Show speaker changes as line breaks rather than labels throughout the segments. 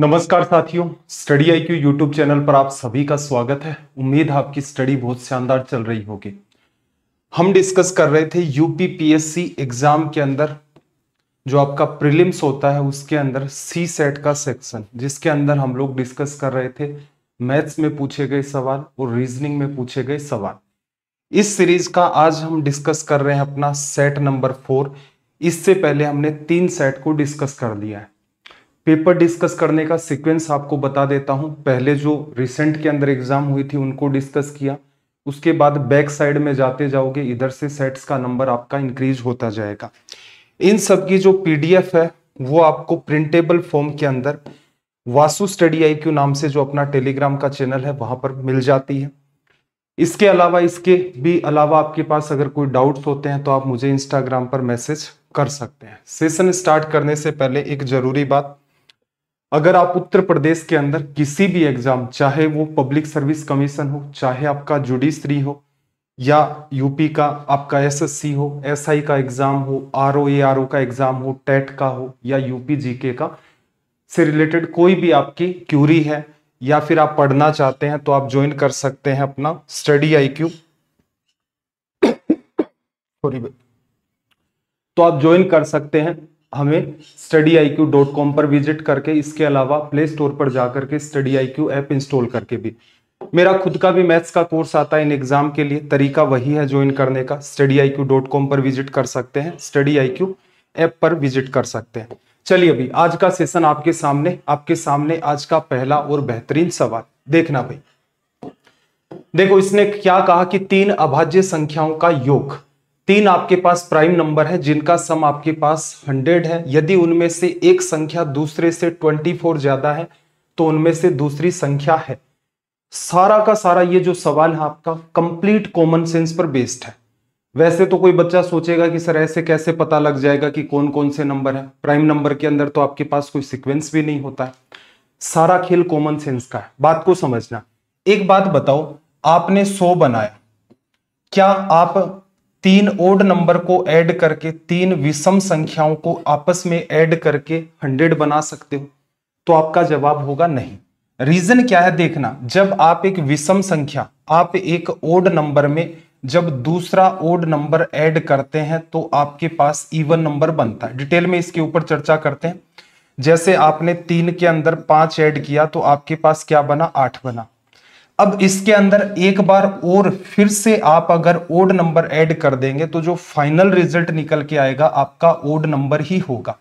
नमस्कार साथियों study I Q YouTube channel पर आप सभी का स्वागत है उम्मीद है आपकी स्टडी बहुत शानदार चल रही होगी हम डिस्कस कर रहे थे यूपीपीएससी एग्जाम के अंदर जो आपका प्रीलिम्स होता है उसके अंदर सी सेट का सेक्शन जिसके अंदर हम लोग डिस्कस कर रहे थे मैथ्स में पूछे गए सवाल और रीजनिंग में पूछे गए सवाल इस सीरीज का आज हम डिस्कस कर रहे हैं अपना सेट नंबर फोर इससे पहले हमने तीन सेट को डिस्कस कर लिया है पेपर डिस्कस करने का सीक्वेंस आपको बता देता हूं पहले जो रिसेंट के अंदर एग्जाम हुई थी उनको डिस्कस किया उसके बाद बैक साइड में जाते जाओगे इधर से सेट्स का नंबर आपका इंक्रीज होता जाएगा इन सब की जो पीडीएफ है वो आपको प्रिंटेबल फॉर्म के अंदर वासु स्टडी आई क्यू नाम से जो अपना टेलीग्राम का चैनल है वहां पर मिल जाती है इसके अलावा इसके भी अलावा आपके पास अगर कोई डाउट्स होते हैं तो आप मुझे इंस्टाग्राम पर मैसेज कर सकते हैं सेशन स्टार्ट करने से पहले एक जरूरी बात अगर आप उत्तर प्रदेश के अंदर किसी भी एग्जाम चाहे वो पब्लिक सर्विस कमीशन हो चाहे आपका जुडिशरी हो या यूपी का आपका एसएससी हो एसआई का एग्जाम हो R O A R O का एग्जाम हो टेट e का हो या यूपी जीके का से रिलेटेड कोई भी आपकी क्यूरी है या फिर आप पढ़ना चाहते हैं तो आप ज्वाइन कर सकते हैं अपना स्टडी आई क्यू सॉरी तो आप ज्वाइन कर सकते हैं हमें study I Q dot com पर विजिट करके इसके अलावा प्ले स्टोर पर जाकर के study I Q app install करके भी मेरा खुद का भी मैथ्स का कोर्स आता है इन एग्जाम के लिए तरीका वही है ज्वाइन करने का study I Q dot com पर विजिट कर सकते हैं स्टडी आई क्यू ऐप पर विजिट कर सकते हैं चलिए अभी आज का सेशन आपके सामने आपके सामने आज का पहला और बेहतरीन सवाल देखना भाई देखो इसने क्या कहा कि तीन अभाज्य संख्याओं का योग तीन आपके पास प्राइम नंबर है जिनका सम आपके पास हंड्रेड है यदि उनमें से एक संख्या दूसरे से ट्वेंटी फोर ज्यादा है तो उनमें से दूसरी संख्या है सारा का सारा ये जो सवाल है आपका कंप्लीट कॉमन सेंस पर बेस्ड है वैसे तो कोई बच्चा सोचेगा कि सर ऐसे कैसे पता लग जाएगा कि कौन कौन से नंबर है प्राइम नंबर के अंदर तो आपके पास कोई सिक्वेंस भी नहीं होता है सारा खेल कॉमन सेंस का है बात को समझना एक बात बताओ आपने सो बनाया क्या आप तीन ओड नंबर को ऐड करके तीन विषम संख्याओं को आपस में ऐड करके हंड्रेड बना सकते हो तो आपका जवाब होगा नहीं रीजन क्या है देखना जब आप एक विषम संख्या आप एक ओड नंबर में जब दूसरा ओड नंबर ऐड करते हैं तो आपके पास इवन नंबर बनता है डिटेल में इसके ऊपर चर्चा करते हैं जैसे आपने तीन के अंदर पांच ऐड किया तो आपके पास क्या बना आठ बना अब इसके अंदर एक बार और फिर से आप अगर ओड नंबर ऐड कर देंगे तो जो फाइनल रिजल्ट निकल के आएगा आपका ओड नंबर ही होगा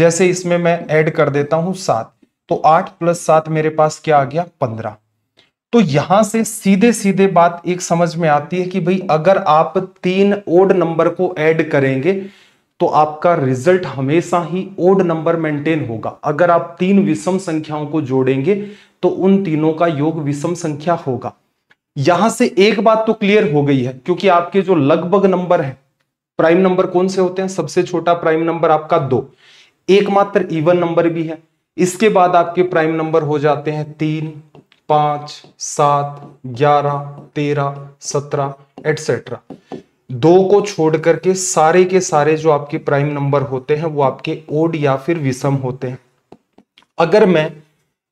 जैसे इसमें मैं ऐड कर देता हूं सात तो आठ प्लस सात मेरे पास क्या आ गया पंद्रह तो यहां से सीधे सीधे बात एक समझ में आती है कि भाई अगर आप तीन ओड नंबर को ऐड करेंगे तो आपका रिजल्ट हमेशा ही ओड नंबर मेंटेन होगा अगर आप तीन विषम संख्याओं को जोड़ेंगे तो उन तीनों का योग विषम संख्या होगा यहां से एक बात तो क्लियर हो गई है क्योंकि आपके जो लगभग नंबर है प्राइम नंबर कौन से होते हैं सबसे छोटा प्राइम नंबर आपका दो एकमात्र इवन नंबर भी है इसके बाद आपके प्राइम नंबर हो जाते हैं तीन पांच सात ग्यारह तेरह सत्रह एटसेट्रा दो को छोड़कर के सारे के सारे जो आपके प्राइम नंबर होते हैं वो आपके ओड या फिर विषम होते हैं अगर मैं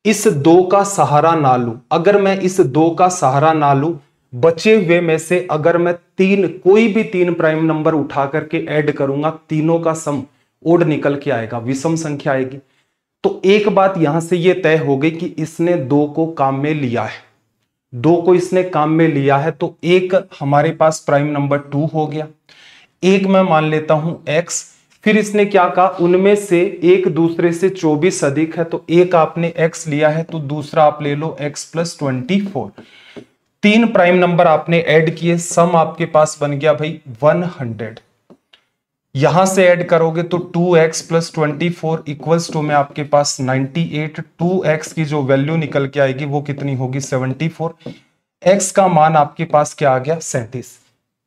इस दो का सहारा ना लू अगर मैं इस दो का सहारा ना लू बचे हुए में से अगर मैं तीन कोई भी तीन प्राइम नंबर उठा करके ऐड करूंगा तीनों का सम ओड निकल के आएगा विषम संख्या आएगी तो एक बात यहां से यह तय हो गई कि इसने दो को काम में लिया है दो को इसने काम में लिया है तो एक हमारे पास प्राइम नंबर टू हो गया एक मैं मान लेता हूं एक्स फिर इसने क्या कहा उनमें से एक दूसरे से 24 अधिक है तो एक आपने x लिया है तो दूसरा आप ले लो x प्लस ट्वेंटी तीन प्राइम नंबर आपने ऐड किए सम आपके पास बन गया भाई 100 यहां से ऐड करोगे तो 2x x plus twenty four equals to में आपके पास 98 2x की जो वैल्यू निकल के आएगी वो कितनी होगी 74 x का मान आपके पास क्या आ गया सैंतीस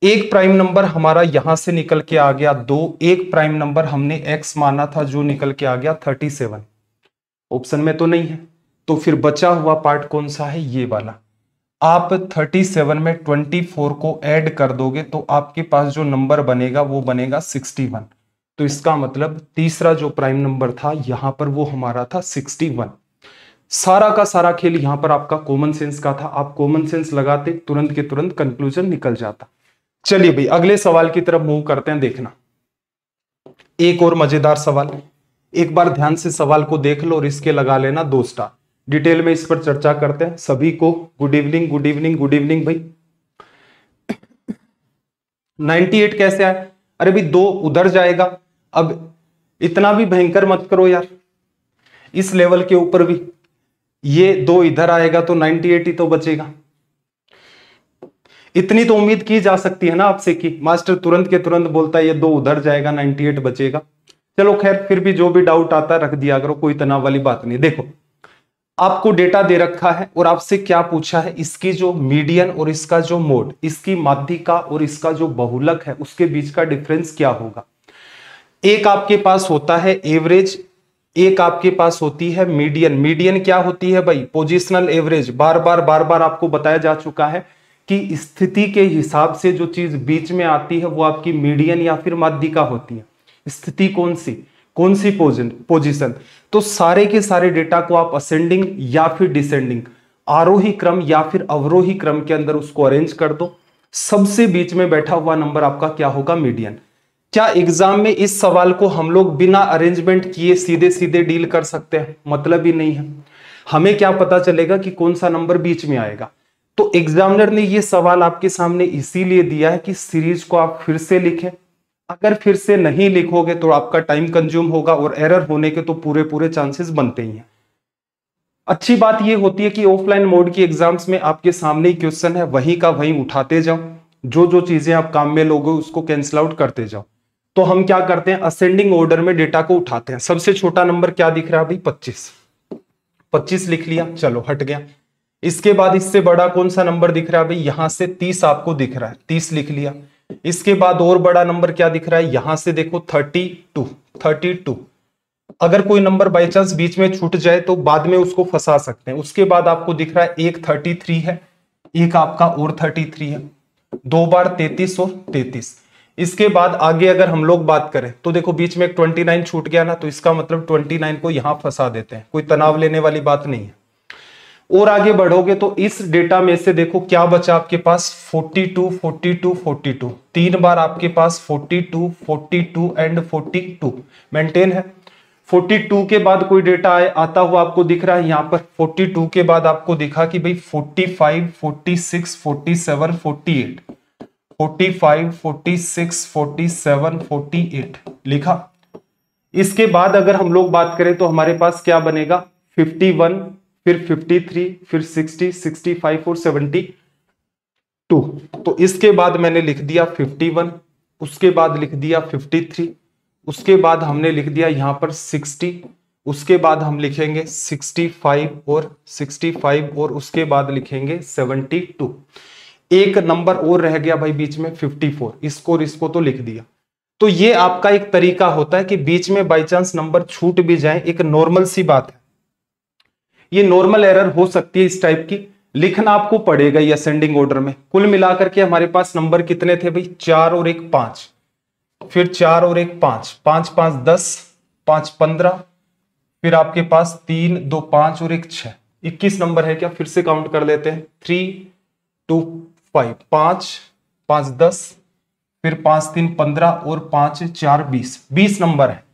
एक प्राइम नंबर हमारा यहां से निकल के आ गया दो एक प्राइम नंबर हमने एक्स माना था जो निकल के आ गया थर्टी सेवन ऑप्शन में तो नहीं है तो फिर बचा हुआ पार्ट कौन सा है ये वाला आप थर्टी सेवन में ट्वेंटी फोर को ऐड कर दोगे तो आपके पास जो नंबर बनेगा वो बनेगा सिक्सटी वन तो इसका मतलब तीसरा जो प्राइम नंबर था यहां पर वो हमारा था सिक्सटी वन सारा का सारा खेल यहां पर आपका कॉमन सेंस का था आप कॉमन सेंस लगाते तुरंत के तुरंत कंक्लूजन निकल जाता चलिए भाई अगले सवाल की तरफ मूव करते हैं देखना एक और मजेदार सवाल एक बार ध्यान से सवाल को देख लो और इसके लगा लेना दो स्टार डिटेल में इस पर चर्चा करते हैं सभी को good evening good evening good evening भाई 98 कैसे आए अरे भाई दो उधर जाएगा अब इतना भी भयंकर मत करो यार इस लेवल के ऊपर भी ये दो इधर आएगा तो 98 ही तो बचेगा इतनी तो उम्मीद की जा सकती है ना आपसे कि मास्टर तुरंत के तुरंत बोलता है ये दो उधर जाएगा 98 बचेगा चलो खैर फिर भी जो भी डाउट आता है रख दिया करो कोई तनाव वाली बात नहीं देखो आपको डेटा दे रखा है और आपसे क्या पूछा है इसकी जो मीडियन और इसका जो मोड इसकी माध्यिका और इसका जो बहुलक है उसके बीच का डिफरेंस क्या होगा एक आपके पास होता है एवरेज एक आपके पास होती है मीडियन मीडियन क्या होती है भाई पोजिशनल एवरेज बार बार बार बार आपको बताया जा चुका है कि स्थिति के हिसाब से जो चीज़ बीच में आती है वो आपकी मीडियन या फिर माध्यिका होती है स्थिति कौन सी कौन सी पोजिशन तो सारे के सारे डेटा को आप असेंडिंग या फिर डिसेंडिंग आरोही क्रम या फिर अवरोही क्रम के अंदर उसको अरेंज कर दो सबसे बीच में बैठा हुआ नंबर आपका क्या होगा मीडियन क्या एग्जाम में इस सवाल को हम लोग बिना अरेंजमेंट किए सीधे सीधे डील कर सकते हैं मतलब ही नहीं है हमें क्या पता चलेगा कि कौन सा नंबर बीच में आएगा तो एग्जामिनर ने ये सवाल आपके सामने इसीलिए दिया है कि सीरीज को आप फिर से लिखें अगर फिर से नहीं लिखोगे तो आपका टाइम कंज्यूम होगा और एरर होने के तो पूरे पूरे चांसेस बनते ही हैं अच्छी बात यह होती है कि ऑफलाइन मोड की एग्जाम्स में आपके सामने ही क्वेश्चन है वहीं का वहीं उठाते जाओ जो जो चीजें आप काम में लोगे उसको कैंसिल आउट करते जाओ तो हम क्या करते हैं असेंडिंग ऑर्डर में डेटा को उठाते हैं सबसे छोटा नंबर क्या दिख रहा है भाई पच्चीस पच्चीस लिख लिया चलो हट गया इसके बाद इससे बड़ा कौन सा नंबर दिख रहा है भाई यहां से तीस आपको दिख रहा है तीस लिख लिया इसके बाद और बड़ा नंबर क्या दिख रहा है यहां से देखो थर्टी टू थर्टी टू अगर कोई नंबर बाई चांस बीच में छूट जाए तो बाद में उसको फंसा सकते हैं उसके बाद आपको दिख रहा है एक थर्टी थ्री है एक आपका और थर्टी थ्री है दो बार तैतीस और तैतीस इसके बाद आगे अगर हम लोग बात करें तो देखो बीच में एक ट्वेंटी नाइन छूट गया ना तो इसका मतलब ट्वेंटी नाइन को यहां फंसा देते हैं कोई तनाव लेने वाली बात नहीं है और आगे बढ़ोगे तो इस डेटा में से देखो क्या बचा आपके पास 42, 42, 42 तीन बार आपके पास 42, 42 एंड 42 मेंटेन है 42 के बाद कोई डेटा आए आता हुआ आपको दिख रहा है यहां पर 42 के बाद आपको दिखा कि भाई 45, 46, 47, 48, 45, 46, 47, 48 लिखा इसके बाद अगर हम लोग बात करें तो हमारे पास क्या बनेगा वन फिर 53 फिर 60 65 और 72 तो इसके बाद मैंने लिख दिया 51 उसके बाद लिख दिया 53 उसके बाद हमने लिख दिया यहां पर 60 उसके बाद हम लिखेंगे 65 और 65 और उसके बाद लिखेंगे 72 एक नंबर और रह गया भाई बीच में 54 इसको और इसको तो लिख दिया तो ये आपका एक तरीका होता है कि बीच में बाई चांस नंबर छूट भी जाए एक नॉर्मल सी बात है ये नॉर्मल एरर हो सकती है इस टाइप की लिखना आपको पड़ेगा ये असेंडिंग ऑर्डर में कुल मिलाकर के हमारे पास नंबर कितने थे भाई चार और एक पांच फिर चार और एक पांच पांच पांच दस पांच पंद्रह फिर आपके पास तीन दो पांच और एक छह इक्कीस नंबर है क्या फिर से काउंट कर लेते हैं थ्री टू फाइव पांच पांच दस फिर पांच तीन पंद्रह और पांच चार बीस बीस नंबर है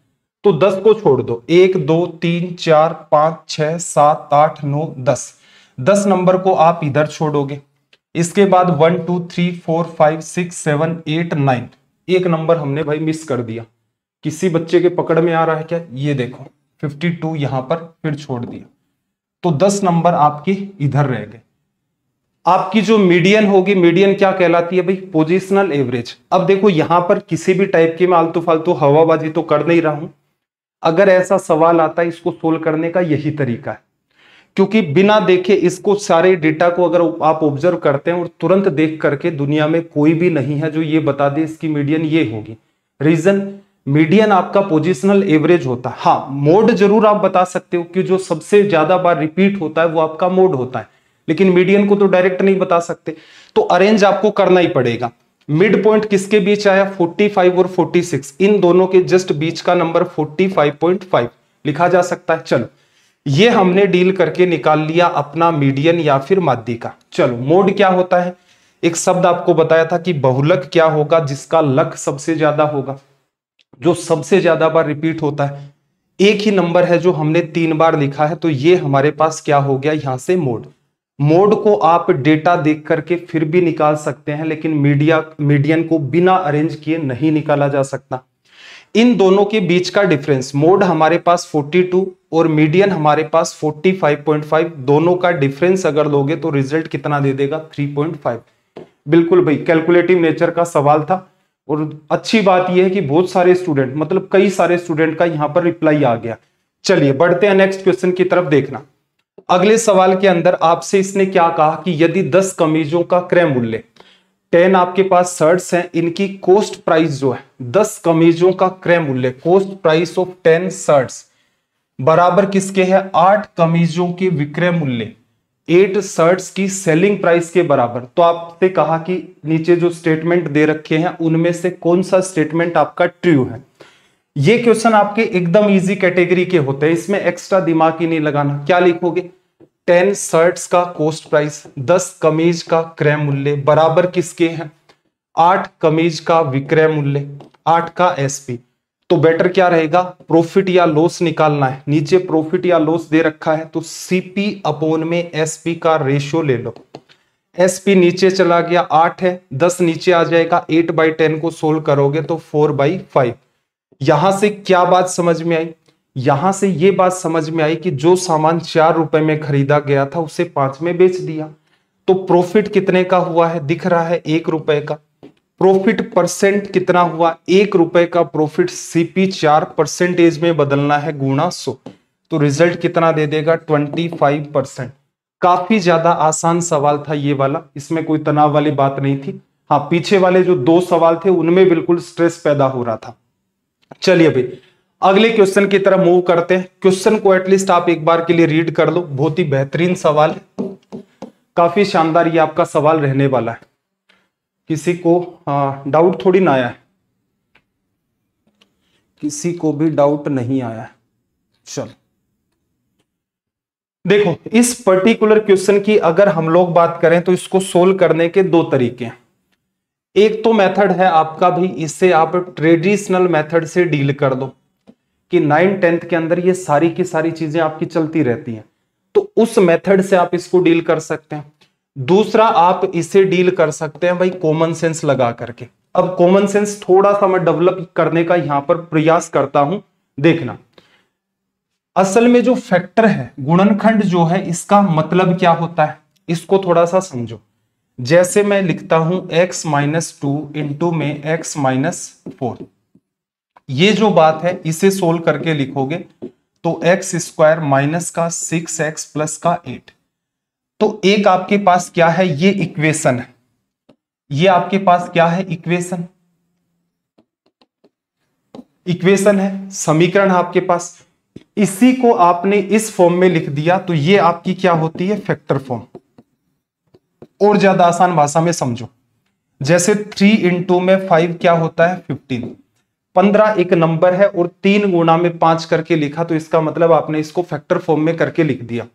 तो दस को छोड़ दो एक दो तीन चार पाँच छ सात आठ नौ दस दस नंबर को आप इधर छोड़ोगे इसके बाद one two three four five six seven eight nine एक नंबर हमने भाई मिस कर दिया किसी बच्चे के पकड़ में आ रहा है क्या ये देखो फिफ्टी टू यहां पर फिर छोड़ दिया तो दस नंबर आपके इधर रह गए आपकी जो मीडियन होगी मीडियन क्या कहलाती है भाई पोजिशनल एवरेज अब देखो यहां पर किसी भी टाइप की मैं आलतू फालतू हवाबाजी तो कर नहीं रहा हूं अगर ऐसा सवाल आता है इसको सोल्व करने का यही तरीका है क्योंकि बिना देखे इसको सारे डेटा को अगर आप ऑब्जर्व करते हैं और तुरंत देख करके दुनिया में कोई भी नहीं है जो ये बता दे इसकी मीडियन ये होगी रीजन मीडियन आपका पोजिशनल एवरेज होता है हाँ मोड जरूर आप बता सकते हो कि जो सबसे ज्यादा बार रिपीट होता है वो आपका मोड होता है लेकिन मीडियन को तो डायरेक्ट नहीं बता सकते तो अरेंज आपको करना ही पड़ेगा मिड पॉइंट किसके बीच आया 45 और 46 इन दोनों के जस्ट बीच का नंबर 45.5 लिखा जा सकता है चलो ये हमने डील करके निकाल लिया अपना मीडियन या फिर माध्य का चलो मोड क्या होता है एक शब्द आपको बताया था कि बहुलक क्या होगा जिसका लक सबसे ज्यादा होगा जो सबसे ज्यादा बार रिपीट होता है एक ही नंबर है जो हमने तीन बार लिखा है तो ये हमारे पास क्या हो गया यहां से मोड मोड को आप डेटा देख करके फिर भी निकाल सकते हैं लेकिन मीडिया मीडियन को बिना अरेंज किए नहीं निकाला जा सकता इन दोनों के बीच का डिफरेंस मोड हमारे पास 42 और मीडियन हमारे पास 45.5 दोनों का डिफरेंस अगर लोगे तो रिजल्ट कितना दे देगा 3.5 बिल्कुल भाई कैलकुलेटिव नेचर का सवाल था और अच्छी बात यह है कि बहुत सारे स्टूडेंट मतलब कई सारे स्टूडेंट का यहां पर रिप्लाई आ गया चलिए बढ़ते हैं नेक्स्ट क्वेश्चन की तरफ देखना अगले सवाल के अंदर आपसे इसने क्या कहा कि यदि 10 कमीजों का क्रय मूल्य 10 आपके पास शर्ट्स हैं इनकी कोस्ट प्राइस जो है 10 कमीजों का क्रय मूल्य कोस्ट प्राइस ऑफ 10 शर्ट्स बराबर किसके है आठ कमीजों के विक्रय मूल्य एट शर्ट्स की सेलिंग प्राइस के बराबर तो आपसे कहा कि नीचे जो स्टेटमेंट दे रखे हैं उनमें से कौन सा स्टेटमेंट आपका ट्रू है ये क्वेश्चन आपके एकदम इजी कैटेगरी के होते हैं इसमें एक्स्ट्रा दिमाग ही नहीं लगाना क्या लिखोगे टेन शर्ट्स का कोस्ट प्राइस दस कमीज का क्रय मूल्य बराबर किसके हैं आठ कमीज का विक्रय मूल्य आठ का एसपी तो बेटर क्या रहेगा प्रॉफिट या लॉस निकालना है नीचे प्रॉफिट या लॉस दे रखा है तो सीपी अपोन में एसपी का रेशियो ले लो एसपी नीचे चला गया आठ है दस नीचे आ जाएगा एट बाई टेन को सोल्व करोगे तो फोर बाई फाइव यहां से क्या बात समझ में आई यहां से ये बात समझ में आई कि जो सामान चार रुपए में खरीदा गया था उसे पांच में बेच दिया तो प्रॉफिट कितने का हुआ है दिख रहा है एक रुपए का प्रॉफिट परसेंट कितना हुआ एक रुपए का प्रॉफिट सीपी चार परसेंटेज में बदलना है गुणा सो तो रिजल्ट कितना दे देगा ट्वेंटी फाइव परसेंट काफी ज्यादा आसान सवाल था ये वाला इसमें कोई तनाव वाली बात नहीं थी हाँ पीछे वाले जो दो सवाल थे उनमें बिल्कुल स्ट्रेस पैदा हो रहा था चलिए भाई अगले क्वेश्चन की तरफ मूव करते हैं क्वेश्चन को एटलीस्ट आप एक बार के लिए रीड कर लो बहुत ही बेहतरीन सवाल है काफी शानदार ये आपका सवाल रहने वाला है किसी को डाउट थोड़ी ना आया है किसी को भी डाउट नहीं आया है चलो देखो इस पर्टिकुलर क्वेश्चन की अगर हम लोग बात करें तो इसको सोल्व करने के दो तरीके हैं एक तो मेथड है आपका भी इससे आप ट्रेडिशनल मेथड से डील कर दो कि नाइन टेंथ के अंदर ये सारी की सारी चीजें आपकी चलती रहती हैं तो उस मेथड से आप इसको डील कर सकते हैं दूसरा आप इसे डील कर सकते हैं भाई कॉमन सेंस लगा करके अब कॉमन सेंस थोड़ा सा मैं डेवलप करने का यहां पर प्रयास करता हूं देखना असल में जो फैक्टर है गुणनखंड जो है इसका मतलब क्या होता है इसको थोड़ा सा समझो जैसे मैं लिखता हूं x माइनस टू इंटू में x माइनस फोर ये जो बात है इसे सोल्व करके लिखोगे तो एक्स स्क्वायर माइनस का सिक्स एक्स प्लस का एट तो एक आपके पास क्या है ये इक्वेशन है ये आपके पास क्या है इक्वेशन इक्वेशन है समीकरण आपके पास इसी को आपने इस फॉर्म में लिख दिया तो ये आपकी क्या होती है फैक्टर फॉर्म और ज्यादा आसान भाषा में समझो जैसे थ्री इंटू में फाइव क्या होता है फिफ्टीन पंद्रह एक नंबर है और तीन गुणा में पांच करके लिखा तो इसका मतलब आपने इसको फैक्टर फॉर्म में करके लिख दिया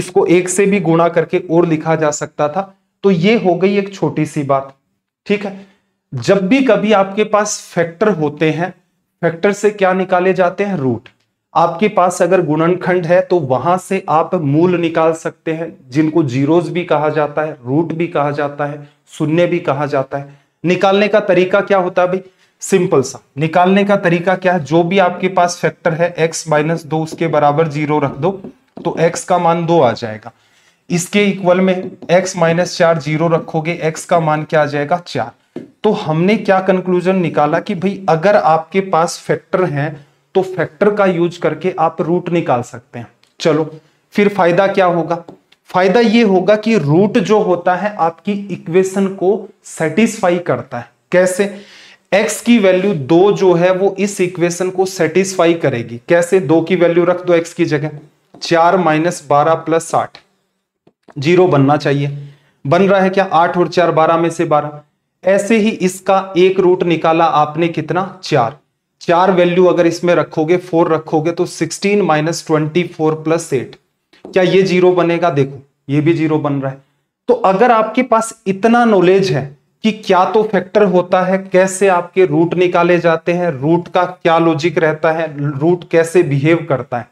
इसको एक से भी गुणा करके और लिखा जा सकता था तो ये हो गई एक छोटी सी बात ठीक है जब भी कभी आपके पास फैक्टर होते हैं फैक्टर से क्या निकाले जाते हैं रूट आपके पास अगर गुणनखंड है तो वहां से आप मूल निकाल सकते हैं जिनको जीरोज भी कहा जाता है रूट भी कहा जाता है शून्य भी कहा जाता है निकालने का तरीका क्या होता है भाई सिंपल सा निकालने का तरीका क्या है जो भी आपके पास फैक्टर है एक्स माइनस दो उसके बराबर जीरो रख दो तो एक्स का मान दो आ जाएगा इसके इक्वल में एक्स माइनस चार जीरो रखोगे एक्स का मान क्या आ जाएगा चार तो हमने क्या कंक्लूजन निकाला कि भाई अगर आपके पास फैक्टर हैं तो फैक्टर का यूज करके आप रूट निकाल सकते हैं चलो फिर फायदा क्या होगा फायदा ये होगा कि रूट जो होता है आपकी इक्वेशन को सेटिस्फाई करता है कैसे x की वैल्यू दो जो है वो इस इक्वेशन को सेटिस्फाई करेगी कैसे दो की वैल्यू रख दो x की जगह चार माइनस बारह प्लस साठ जीरो बनना चाहिए बन रहा है क्या आठ और चार बारह में से बारह ऐसे ही इसका एक रूट निकाला आपने कितना चार चार वैल्यू अगर इसमें रखोगे फोर रखोगे तो sixteen minus twenty four plus eight क्या ये जीरो बनेगा देखो ये भी जीरो बन रहा है तो अगर आपके पास इतना नॉलेज है कि क्या तो फैक्टर होता है कैसे आपके रूट निकाले जाते हैं रूट का क्या लॉजिक रहता है रूट कैसे बिहेव करता है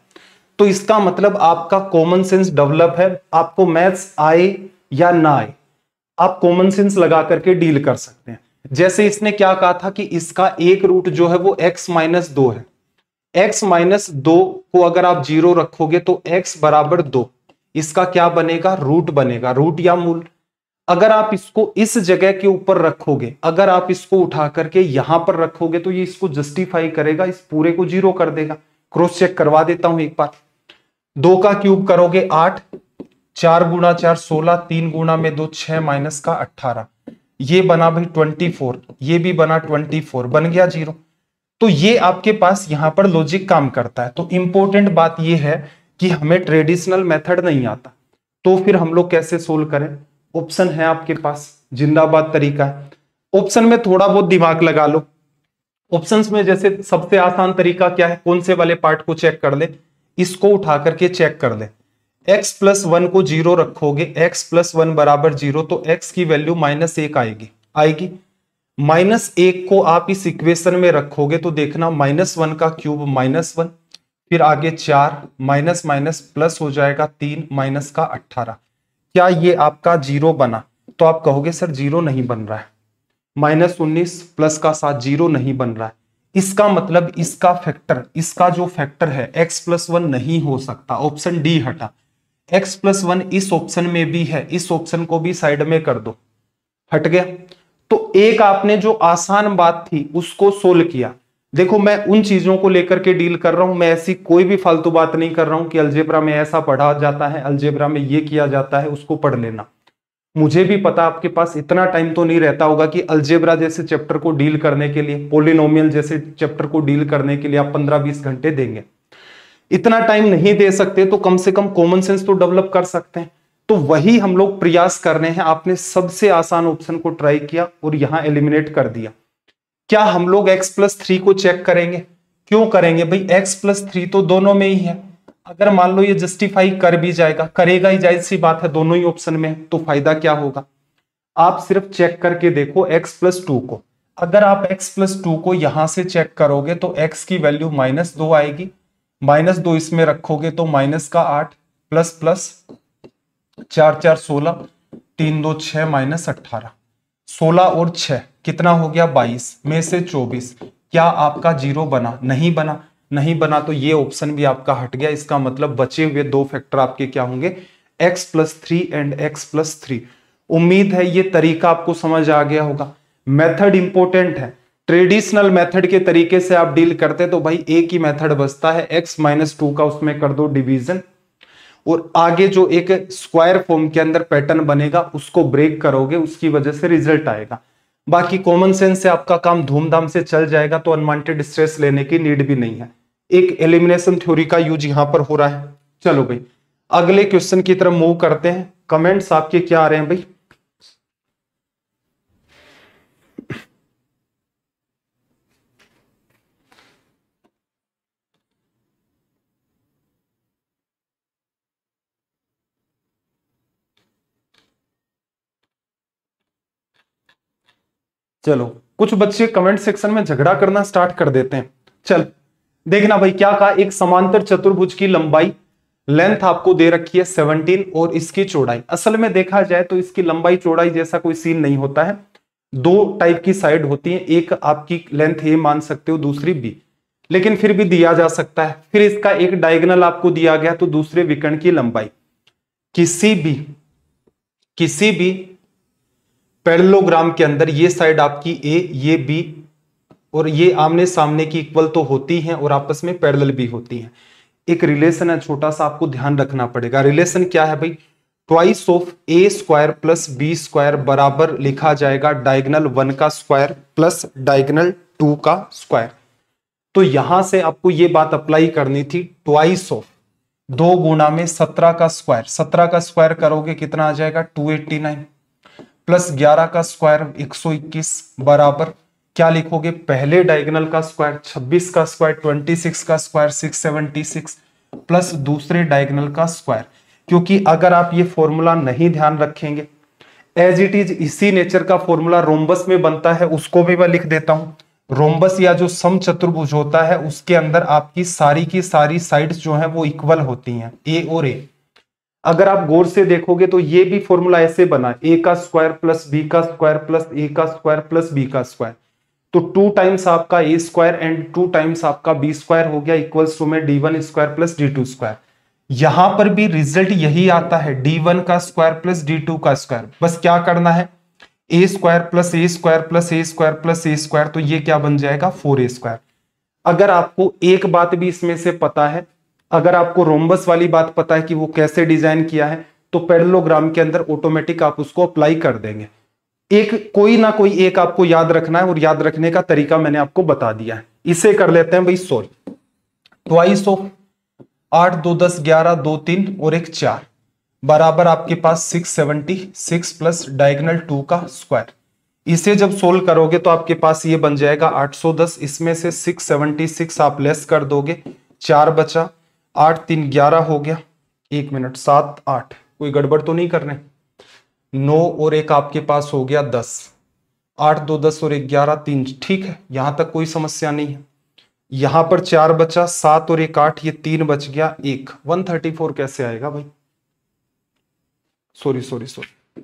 तो इसका मतलब आपका कॉमन सेंस डेवलप है आपको मैथ्स आए या ना आए आप कॉमन सेंस लगा करके डील कर सकते हैं जैसे इसने क्या कहा था कि इसका एक रूट जो है वो x माइनस दो है x माइनस दो को अगर आप जीरो रखोगे तो x बराबर दो इसका क्या बनेगा रूट बनेगा रूट या मूल अगर आप इसको इस जगह के ऊपर रखोगे अगर आप इसको उठा करके यहां पर रखोगे तो ये इसको जस्टिफाई करेगा इस पूरे को जीरो कर देगा क्रॉस चेक करवा देता हूं एक बार दो का क्यूब करोगे आठ चार गुणा चार सोलह तीन गुणा में दो छह माइनस का अट्ठारह ये बना भाई ट्वेंटी फोर ये भी बना ट्वेंटी फोर बन गया जीरो तो ये आपके पास यहां पर लॉजिक काम करता है तो इंपॉर्टेंट बात ये है कि हमें ट्रेडिशनल मेथड नहीं आता तो फिर हम लोग कैसे सोल्व करें ऑप्शन है आपके पास जिंदाबाद तरीका ऑप्शन में थोड़ा बहुत दिमाग लगा लो ऑप्शन में जैसे सबसे आसान तरीका क्या है कौन से वाले पार्ट को चेक कर ले इसको उठा करके चेक कर ले x प्लस वन को जीरो रखोगे x प्लस वन बराबर जीरो तो x की वैल्यू माइनस एक आएगी आएगी माइनस एक को आप इस इक्वेशन में रखोगे तो देखना माइनस वन का क्यूब माइनस वन फिर आगे चार माइनस माइनस प्लस हो जाएगा तीन माइनस का अट्ठारह क्या ये आपका जीरो बना तो आप कहोगे सर जीरो नहीं बन रहा है माइनस उन्नीस प्लस का साथ जीरो नहीं बन रहा है इसका मतलब इसका फैक्टर इसका जो फैक्टर है एक्स प्लस वन नहीं हो सकता ऑप्शन डी हटा एक्स प्लस वन इस ऑप्शन में भी है इस ऑप्शन को भी साइड में कर दो हट गया तो एक आपने जो आसान बात थी उसको सोल्व किया देखो मैं उन चीजों को लेकर के डील कर रहा हूं मैं ऐसी कोई भी फालतू बात नहीं कर रहा हूं कि अल्जेब्रा में ऐसा पढ़ा जाता है अल्जेब्रा में ये किया जाता है उसको पढ़ लेना मुझे भी पता आपके पास इतना टाइम तो नहीं रहता होगा कि अल्जेब्रा जैसे चैप्टर को डील करने के लिए पोलिनोमियल जैसे चैप्टर को डील करने के लिए आप पंद्रह बीस घंटे देंगे इतना टाइम नहीं दे सकते तो कम से कम कॉमन सेंस तो डेवलप कर सकते हैं तो वही हम लोग प्रयास कर रहे हैं आपने सबसे आसान ऑप्शन को ट्राई किया और यहां एलिमिनेट कर दिया क्या हम लोग x प्लस थ्री को चेक करेंगे क्यों करेंगे भाई x प्लस थ्री तो दोनों में ही है अगर मान लो ये जस्टिफाई कर भी जाएगा करेगा ही जायज सी बात है दोनों ही ऑप्शन में तो फायदा क्या होगा आप सिर्फ चेक करके देखो x प्लस टू को अगर आप x प्लस टू को यहां से चेक करोगे तो x की वैल्यू माइनस दो आएगी माइनस दो इसमें रखोगे तो माइनस का आठ प्लस प्लस चार चार सोलह तीन दो छ माइनस अट्ठारह सोलह और छ कितना हो गया बाईस में से चौबीस क्या आपका जीरो बना नहीं बना नहीं बना तो ये ऑप्शन भी आपका हट गया इसका मतलब बचे हुए दो फैक्टर आपके क्या होंगे x plus three and x plus three उम्मीद है ये तरीका आपको समझ आ गया होगा मेथड इंपॉर्टेंट है ट्रेडिशनल मेथड के तरीके से आप डील करते तो भाई एक ही मेथड बचता है एक्स माइनस टू का उसमें कर दो डिवीजन और आगे जो एक स्क्वायर फॉर्म के अंदर पैटर्न बनेगा उसको ब्रेक करोगे उसकी वजह से रिजल्ट आएगा बाकी कॉमन सेंस से आपका काम धूमधाम से चल जाएगा तो अनवांटेड स्ट्रेस लेने की नीड भी नहीं है एक एलिमिनेशन थ्योरी का यूज यहां पर हो रहा है चलो भाई अगले क्वेश्चन की तरफ मूव करते हैं कमेंट्स आपके क्या आ रहे हैं भाई चलो कुछ बच्चे कमेंट सेक्शन में झगड़ा करना स्टार्ट कर देते हैं चल देखना भाई क्या कहा एक समांतर चतुर्भुज की लंबाई लेंथ आपको दे रखी है 17 और इसकी चौड़ाई असल में देखा जाए तो इसकी लंबाई चौड़ाई जैसा कोई सीन नहीं होता है दो टाइप की साइड होती है एक आपकी लेंथ ए मान सकते हो दूसरी बी लेकिन फिर भी दिया जा सकता है फिर इसका एक डायगनल आपको दिया गया तो दूसरे विकर्ण की लंबाई किसी भी किसी भी पैरलोग्राम के अंदर ये साइड आपकी ए ये बी और ये आमने सामने की इक्वल तो होती हैं और आपस में पैरेलल भी होती हैं एक रिलेशन है छोटा सा आपको ध्यान रखना पड़ेगा रिलेशन क्या है भाई twice of a square plus b square बराबर लिखा जाएगा डायगनल वन का स्क्वायर प्लस डायगनल टू का स्क्वायर तो यहां से आपको ये बात अप्लाई करनी थी ट्वाइस ऑफ दो गुणा में सत्रह का स्क्वायर सत्रह का स्क्वायर करोगे कितना आ जाएगा टू एट्टी नाइन प्लस ग्यारह का स्क्वायर एक सौ इक्कीस बराबर क्या लिखोगे पहले डायगोनल का स्क्वायर छब्बीस का स्क्वायर ट्वेंटी सिक्स का square six seventy six plus दूसरे डायगोनल का स्क्वायर क्योंकि अगर आप ये फॉर्मूला नहीं ध्यान रखेंगे एज इट इज इसी नेचर का फॉर्मूला रोम्बस में बनता है उसको भी मैं लिख देता हूं रोम्बस या जो सम चतुर्भुज होता है उसके अंदर आपकी सारी की सारी साइड्स जो हैं वो इक्वल होती हैं ए और ए अगर आप गौर से देखोगे तो ये भी फॉर्मूला ऐसे बना ए का स्क्वायर प्लस बी का स्क्वायर प्लस ए का स्क्वायर प्लस बी का स्क्वायर तो टू टाइम्स आपका a square and two times आपका बी स्क्वायर हो गया इक्वल्स टू में D one square plus D two square यहां पर भी रिजल्ट यही आता है डी वन का स्क्वायर प्लस डी टू का स्क्वायर बस क्या करना है a square plus a square plus a square plus a square तो ये क्या बन जाएगा फोर ए स्क्वायर अगर आपको एक बात भी इसमें से पता है अगर आपको रोमबस वाली बात पता है कि वो कैसे डिजाइन किया है तो पेडलोग्राम के अंदर ऑटोमेटिक आप उसको अप्लाई कर देंगे एक कोई ना कोई एक आपको याद रखना है और याद रखने का तरीका मैंने आपको बता दिया है इसे कर लेते हैं भाई सॉरी ट्वाइस ऑफ आठ दो दस ग्यारह दो तीन और एक चार बराबर आपके पास six seventy six plus diagonal two का स्क्वायर इसे जब सोल्व करोगे तो आपके पास ये बन जाएगा आठ सौ दस इसमें से सिक्स सेवनटी सिक्स आप लेस कर दोगे चार बचा आठ तीन ग्यारह हो गया एक मिनट सात आठ कोई गड़बड़ तो नहीं कर रहे नौ और एक आपके पास हो गया दस आठ दो दस और एक ग्यारह तीन ठीक है यहां तक कोई समस्या नहीं है यहां पर चार बचा सात और एक आठ ये तीन बच गया एक वन थर्टी फोर कैसे आएगा भाई सॉरी सॉरी सॉरी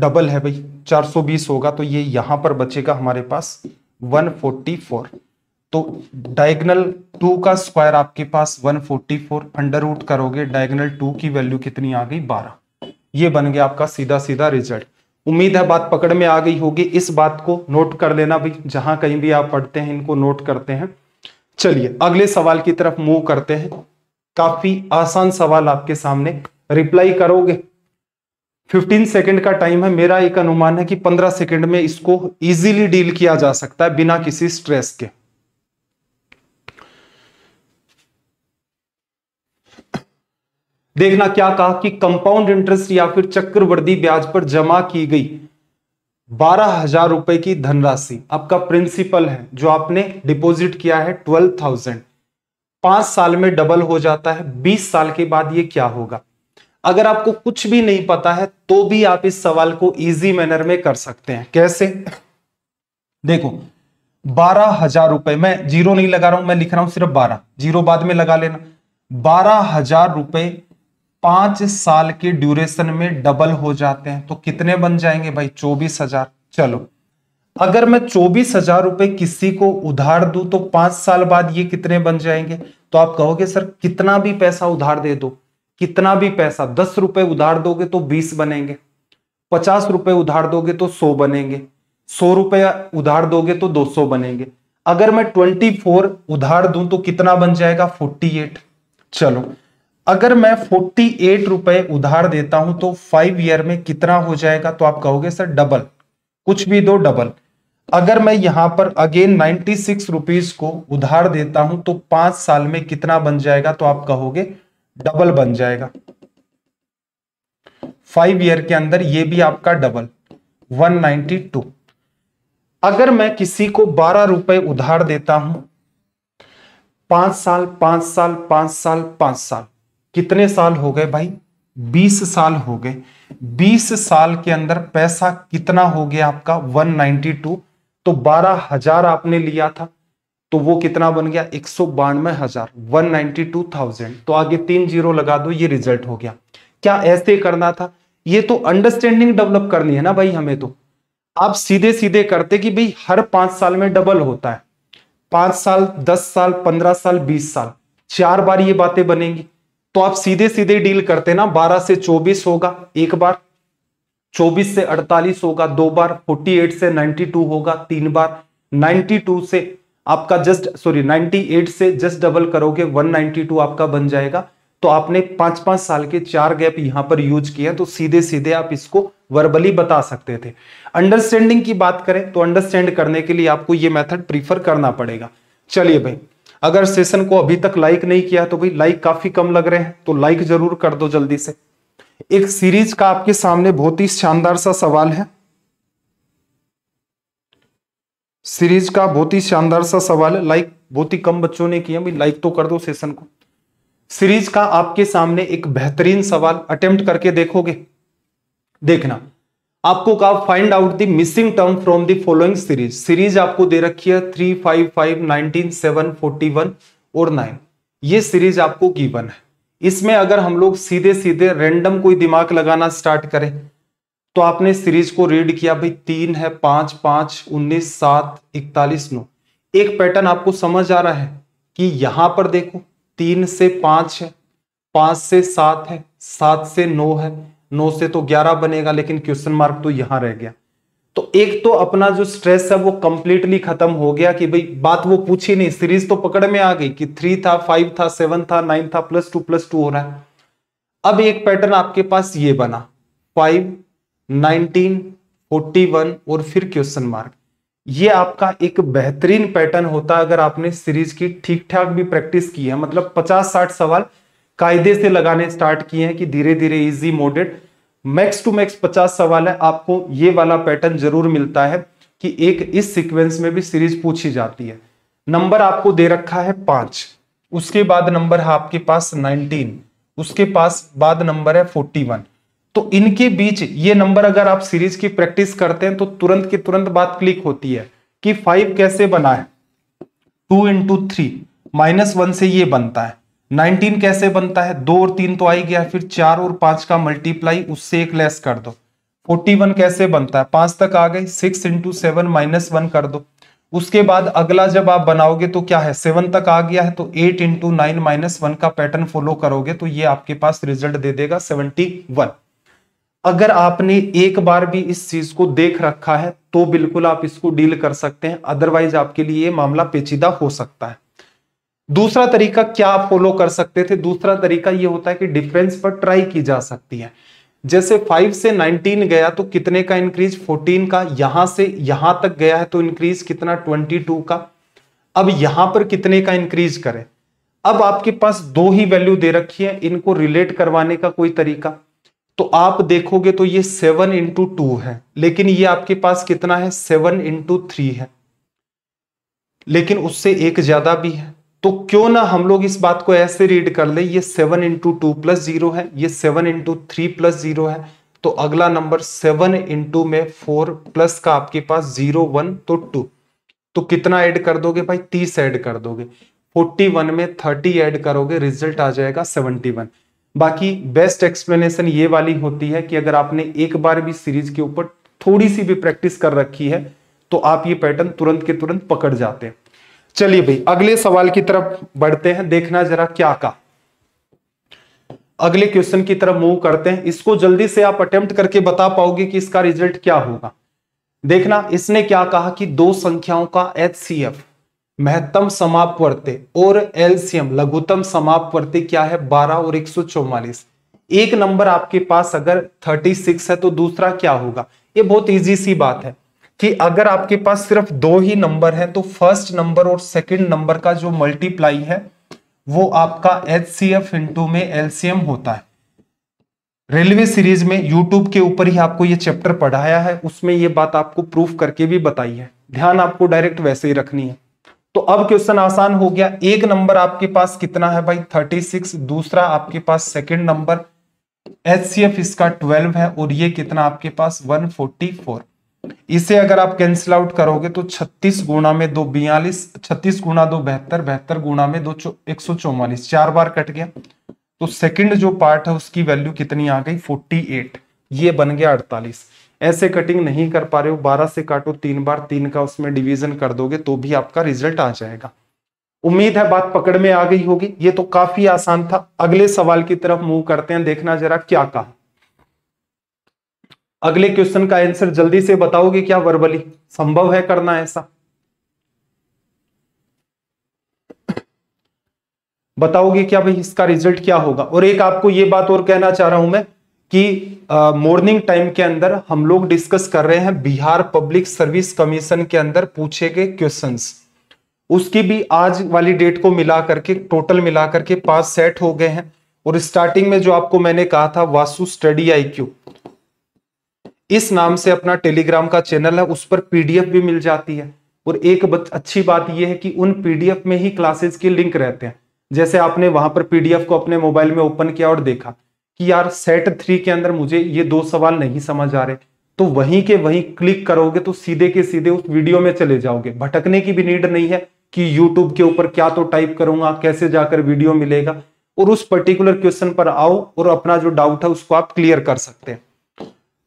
डबल है भाई चार सौ बीस होगा तो ये यहां पर बचेगा हमारे पास वन फोर्टी फोर तो डायगनल टू का स्क्वायर आपके पास 144 अंडर रूट करोगे डायगनल टू की वैल्यू कितनी आ गई 12 ये बन गया आपका सीधा सीधा रिजल्ट उम्मीद है बात पकड़ में आ गई होगी इस बात को नोट कर लेना भी जहां कहीं भी आप पढ़ते हैं इनको नोट करते हैं चलिए अगले सवाल की तरफ मूव करते हैं काफी आसान सवाल आपके सामने रिप्लाई करोगे 15 सेकंड का टाइम है मेरा एक अनुमान है कि 15 सेकंड में इसको इजीली डील किया जा सकता है बिना किसी स्ट्रेस के देखना क्या कहा कि कंपाउंड इंटरेस्ट या फिर चक्रवर्ती ब्याज पर जमा की गई बारह हजार रुपए की धनराशि आपका प्रिंसिपल है जो आपने डिपॉजिट किया है ट्वेल्व थाउजेंड पांच साल में डबल हो जाता है बीस साल के बाद ये क्या होगा अगर आपको कुछ भी नहीं पता है तो भी आप इस सवाल को इजी मैनर में कर सकते हैं कैसे देखो बारह हजार रुपए मैं जीरो नहीं लगा रहा हूं मैं लिख रहा हूं सिर्फ बारह जीरो बाद में लगा लेना बारह हजार रुपए पांच साल के ड्यूरेशन में डबल हो जाते हैं तो कितने बन जाएंगे भाई चौबीस हजार चलो अगर मैं चौबीस हजार रुपए किसी को उधार दू तो पांच साल बाद ये कितने बन जाएंगे तो आप कहोगे सर कितना भी पैसा उधार दे दो कितना भी पैसा दस रुपए उधार दोगे तो बीस बनेंगे पचास रुपए उधार दोगे तो सौ बनेंगे सौ रुपए उधार दोगे तो दो सौ बनेंगे अगर मैं ट्वेंटी फोर उधार दूं तो कितना बन जाएगा फोर्टी एट चलो अगर मैं फोर्टी एट रुपए उधार देता हूं तो फाइव ईयर में कितना हो जाएगा तो आप कहोगे सर डबल कुछ भी दो डबल अगर मैं यहां पर अगेन नाइनटी सिक्स रुपीज को उधार देता हूं तो पांच साल में कितना बन जाएगा तो आप कहोगे डबल बन जाएगा फाइव ईयर के अंदर ये भी आपका डबल वन नाइनटी टू अगर मैं किसी को बारह रुपए उधार देता हूं पांच साल पांच साल पांच साल पांच साल कितने साल हो गए भाई बीस साल हो गए बीस साल के अंदर पैसा कितना हो गया आपका 192 तो बारह हजार आपने लिया था तो वो कितना बन गया एक सौ बानवे हजार वन नाइनटी टू थाउजेंड तो आगे तीन जीरो लगा दो ये रिजल्ट हो गया क्या ऐसे करना था ये तो अंडरस्टैंडिंग डेवलप करनी है ना भाई हमें तो आप सीधे सीधे करते कि भाई हर पांच साल में डबल होता है पांच साल दस साल पंद्रह साल बीस साल चार बार ये बातें बनेंगी तो आप सीधे सीधे डील करते ना 12 से 24 होगा एक बार 24 से 48 होगा दो बार 48 से 92 होगा तीन बार 92 से आपका जस्ट सॉरी 98 से जस्ट डबल करोगे 192 आपका बन जाएगा तो आपने पांच पांच साल के चार गैप यहां पर यूज किया तो सीधे सीधे आप इसको वर्बली बता सकते थे अंडरस्टैंडिंग की बात करें तो अंडरस्टैंड करने के लिए आपको ये मेथड प्रीफर करना पड़ेगा चलिए भाई अगर सेशन को अभी तक लाइक नहीं किया तो भाई लाइक काफी कम लग रहे हैं तो लाइक जरूर कर दो जल्दी से एक सीरीज का आपके सामने बहुत ही शानदार सा सवाल है सीरीज का बहुत ही शानदार सा सवाल है लाइक बहुत ही कम बच्चों ने किया भाई लाइक तो कर दो सेशन को सीरीज का आपके सामने एक बेहतरीन सवाल अटेम्प्ट करके देखोगे देखना आपको कहा find out the missing term from the following series series आपको दे रखी है three five five nineteen seven forty one और नाइन ये सीरीज आपको गिवन है इसमें अगर हम लोग सीधे सीधे रेंडम कोई दिमाग लगाना स्टार्ट करें तो आपने सीरीज को रीड किया भाई तीन है पांच पांच उन्नीस सात इकतालीस नौ एक पैटर्न आपको समझ आ रहा है कि यहां पर देखो तीन से पांच है पांच से सात है सात से नौ है नौ से तो ग्यारह बनेगा लेकिन क्वेश्चन मार्क तो यहां रह गया तो एक तो अपना जो स्ट्रेस है वो कंप्लीटली खत्म हो गया कि भाई बात वो पूछी नहीं सीरीज तो पकड़ में आ गई कि थ्री था फाइव था सेवन था नाइन था प्लस टू प्लस टू हो रहा है अब एक पैटर्न आपके पास ये बना फाइव नाइनटीन फोर्टी वन और फिर क्वेश्चन मार्क ये आपका एक बेहतरीन पैटर्न होता है अगर आपने सीरीज की ठीक ठाक भी प्रैक्टिस की है मतलब पचास साठ सवाल कायदे से लगाने स्टार्ट किए हैं कि धीरे धीरे इजी मोडेड मैक्स टू मैक्स पचास सवाल है आपको ये वाला पैटर्न जरूर मिलता है कि एक इस सीक्वेंस में भी सीरीज पूछी जाती है नंबर आपको दे रखा है पांच उसके बाद नंबर है आपके पास नाइनटीन उसके पास बाद नंबर है फोर्टी वन तो इनके बीच ये नंबर अगर आप सीरीज की प्रैक्टिस करते हैं तो तुरंत के तुरंत बात क्लिक होती है कि फाइव कैसे बना है two into three minus one से ये बनता है नाइनटीन कैसे बनता है दो और तीन तो आई गया फिर चार और पांच का मल्टीप्लाई उससे एक लेस कर दो फोर्टी वन कैसे बनता है पांच तक आ गए six into seven minus one कर दो उसके बाद अगला जब आप बनाओगे तो क्या है सेवन तक आ गया है तो eight into nine minus one का पैटर्न फॉलो करोगे तो ये आपके पास रिजल्ट दे देगा सेवेंटी वन अगर आपने एक बार भी इस चीज को देख रखा है तो बिल्कुल आप इसको डील कर सकते हैं अदरवाइज आपके लिए ये मामला पेचीदा हो सकता है दूसरा तरीका क्या फॉलो कर सकते थे दूसरा तरीका यह होता है कि डिफरेंस पर ट्राई की जा सकती है जैसे 5 से 19 गया तो कितने का इंक्रीज 14 का यहां से यहां तक गया है तो इंक्रीज कितना 22 का अब यहां पर कितने का इंक्रीज करें अब आपके पास दो ही वैल्यू दे रखी है इनको रिलेट करवाने का कोई तरीका तो आप देखोगे तो ये सेवन इंटू टू है लेकिन ये आपके पास कितना है सेवन इंटू थ्री है लेकिन उससे एक ज्यादा भी है तो क्यों ना हम लोग इस बात को ऐसे रीड कर ले ये seven into two plus zero है ये seven into three plus zero है तो अगला नंबर सेवन इंटू में फोर प्लस का आपके पास जीरो वन तो टू तो कितना ऐड कर दोगे भाई तीस ऐड कर दोगे फोर्टी वन में थर्टी ऐड करोगे रिजल्ट आ जाएगा सेवनटी वन बाकी बेस्ट एक्सप्लेनेशन ये वाली होती है कि अगर आपने एक बार भी सीरीज के ऊपर थोड़ी सी भी प्रैक्टिस कर रखी है तो आप ये पैटर्न तुरंत के तुरंत पकड़ जाते हैं चलिए भाई अगले सवाल की तरफ बढ़ते हैं देखना जरा क्या का अगले क्वेश्चन की तरफ मूव करते हैं इसको जल्दी से आप अटेम्प्ट करके बता पाओगे कि इसका रिजल्ट क्या होगा देखना इसने क्या कहा कि दो संख्याओं का एच सी एफ महत्तम समापवर्ते और एलसीएम लघुतम समापवर्ते क्या है 12 और एक एक नंबर आपके पास अगर 36 है तो दूसरा क्या होगा ये बहुत इजी सी बात है कि अगर आपके पास सिर्फ दो ही नंबर हैं तो फर्स्ट नंबर और सेकंड नंबर का जो मल्टीप्लाई है वो आपका एच सी एफ इंटू में एलसीएम होता है रेलवे सीरीज में यूट्यूब के ऊपर ही आपको ये चैप्टर पढ़ाया है उसमें ये बात आपको प्रूफ करके भी बताई है ध्यान आपको डायरेक्ट वैसे ही रखनी है तो अब क्वेश्चन आसान हो गया एक नंबर आपके पास कितना है भाई सिक्स दूसरा आपके पास सेकेंड नंबर एच इसका ट्वेल्व है और ये कितना आपके पास फोर इसे अगर आप कैंसिल आउट करोगे तो 36 गुणा में दो बयालीस छत्तीस गुणा दो बेहतर बेहतर गुणा में दो एक सौ चौवालीस चार बार कट गया तो सेकंड जो पार्ट है उसकी वैल्यू कितनी आ गई 48 ये बन गया 48 ऐसे कटिंग नहीं कर पा रहे हो 12 से काटो तीन बार तीन का उसमें डिवीजन कर दोगे तो भी आपका रिजल्ट आ जाएगा उम्मीद है बात पकड़ में आ गई होगी ये तो काफी आसान था अगले सवाल की तरफ मूव करते हैं देखना जरा क्या कहा अगले क्वेश्चन का आंसर जल्दी से बताओगे क्या वर्बली संभव है करना ऐसा बताओगे क्या भाई इसका रिजल्ट क्या होगा और एक आपको ये बात और कहना चाह रहा हूं मैं कि मॉर्निंग टाइम के अंदर हम लोग डिस्कस कर रहे हैं बिहार पब्लिक सर्विस कमीशन के अंदर पूछे गए क्वेश्चंस उसकी भी आज वाली डेट को मिला करके टोटल मिला करके पांच सेट हो गए हैं और स्टार्टिंग में जो आपको मैंने कहा था वासु स्टडी आईक्यू इस नाम से अपना टेलीग्राम का चैनल है उस पर पीडीएफ भी मिल जाती है और एक अच्छी बात यह है कि उन पीडीएफ में ही क्लासेस के लिंक रहते हैं जैसे आपने वहां पर पीडीएफ को अपने मोबाइल में ओपन किया और देखा कि यार सेट थ्री के अंदर मुझे ये दो सवाल नहीं समझ आ रहे तो वहीं के वहीं क्लिक करोगे तो सीधे के सीधे उस वीडियो में चले जाओगे भटकने की भी नीड नहीं है कि यूट्यूब के ऊपर क्या तो टाइप करूंगा कैसे जाकर वीडियो मिलेगा और उस पर्टिकुलर क्वेश्चन पर आओ और अपना जो डाउट है उसको आप क्लियर कर सकते हैं